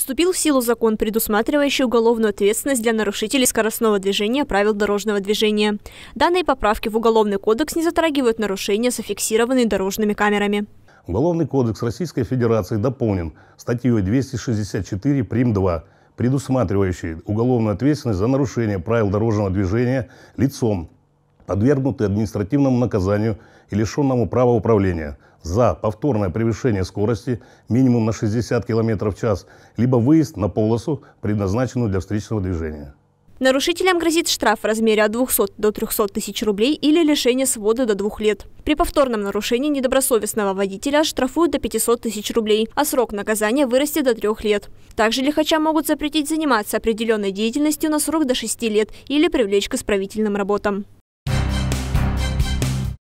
Вступил в силу закон, предусматривающий уголовную ответственность для нарушителей скоростного движения правил дорожного движения. Данные поправки в Уголовный кодекс не затрагивают нарушения, зафиксированные дорожными камерами. Уголовный кодекс Российской Федерации дополнен статьей 264 прим. 2, предусматривающей уголовную ответственность за нарушение правил дорожного движения лицом, подвергнуты административному наказанию и лишенному права управления за повторное превышение скорости минимум на 60 км в час, либо выезд на полосу, предназначенную для встречного движения. Нарушителям грозит штраф в размере от 200 до 300 тысяч рублей или лишение свободы до двух лет. При повторном нарушении недобросовестного водителя штрафуют до 500 тысяч рублей, а срок наказания вырастет до трех лет. Также лихача могут запретить заниматься определенной деятельностью на срок до 6 лет или привлечь к исправительным работам.